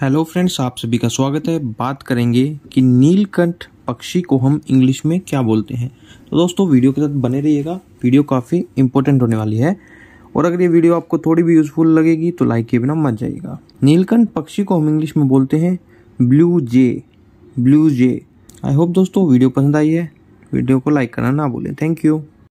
hello friends आप सभी का स्वागत है बात करेंगे कि नीलकंठ पक्षी को हम इंग्लिश में क्या बोलते हैं तो दोस्तों वीडियो के साथ बने रहिएगा वीडियो काफ़ी इंपॉर्टेंट होने वाली है और अगर ये वीडियो आपको थोड़ी भी यूजफुल लगेगी तो लाइक किए बिना मत जाइएगा नीलकंठ पक्षी को हम इंग्लिश में बोलते हैं blue jay blue jay I hope दोस्तों वीडियो पसंद आई है वीडियो को लाइक करना ना भूलें थैंक यू